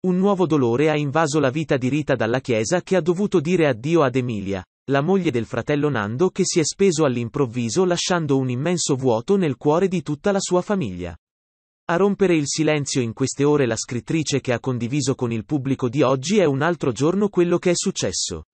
Un nuovo dolore ha invaso la vita di Rita dalla Chiesa che ha dovuto dire addio ad Emilia, la moglie del fratello Nando che si è speso all'improvviso lasciando un immenso vuoto nel cuore di tutta la sua famiglia. A rompere il silenzio in queste ore la scrittrice che ha condiviso con il pubblico di oggi è un altro giorno quello che è successo.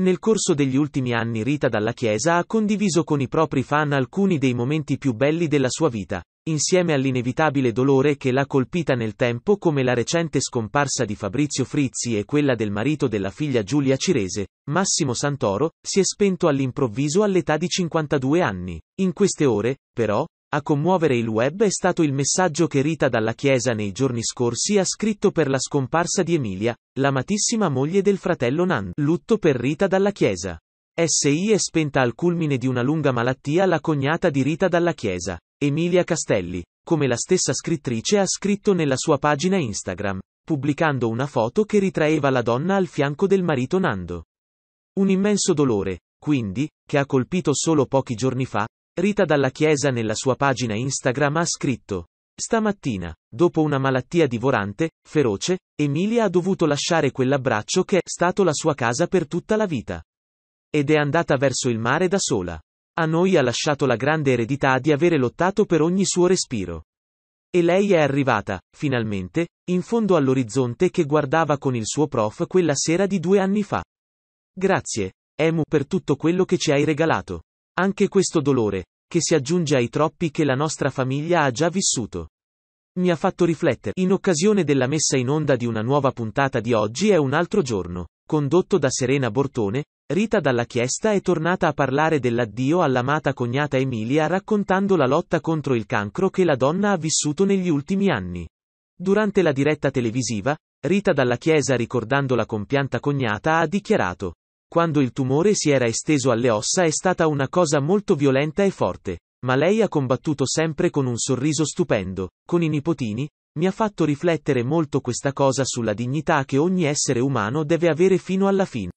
Nel corso degli ultimi anni Rita dalla Chiesa ha condiviso con i propri fan alcuni dei momenti più belli della sua vita, insieme all'inevitabile dolore che l'ha colpita nel tempo come la recente scomparsa di Fabrizio Frizzi e quella del marito della figlia Giulia Cirese, Massimo Santoro, si è spento all'improvviso all'età di 52 anni. In queste ore, però, a commuovere il web è stato il messaggio che Rita dalla Chiesa nei giorni scorsi ha scritto per la scomparsa di Emilia, l'amatissima moglie del fratello Nan. Lutto per Rita dalla Chiesa. SI è spenta al culmine di una lunga malattia la cognata di Rita dalla Chiesa. Emilia Castelli, come la stessa scrittrice ha scritto nella sua pagina Instagram, pubblicando una foto che ritraeva la donna al fianco del marito Nando. Un immenso dolore, quindi, che ha colpito solo pochi giorni fa, Rita dalla Chiesa nella sua pagina Instagram ha scritto. Stamattina, dopo una malattia divorante, feroce, Emilia ha dovuto lasciare quell'abbraccio che è stato la sua casa per tutta la vita. Ed è andata verso il mare da sola. A noi ha lasciato la grande eredità di avere lottato per ogni suo respiro. E lei è arrivata, finalmente, in fondo all'orizzonte che guardava con il suo prof quella sera di due anni fa. Grazie, Emu, per tutto quello che ci hai regalato. Anche questo dolore, che si aggiunge ai troppi che la nostra famiglia ha già vissuto. Mi ha fatto riflettere. In occasione della messa in onda di una nuova puntata di oggi è un altro giorno condotto da Serena Bortone, Rita dalla Chiesta è tornata a parlare dell'addio all'amata cognata Emilia raccontando la lotta contro il cancro che la donna ha vissuto negli ultimi anni. Durante la diretta televisiva, Rita dalla Chiesa ricordando la compianta cognata ha dichiarato quando il tumore si era esteso alle ossa è stata una cosa molto violenta e forte, ma lei ha combattuto sempre con un sorriso stupendo, con i nipotini, mi ha fatto riflettere molto questa cosa sulla dignità che ogni essere umano deve avere fino alla fine.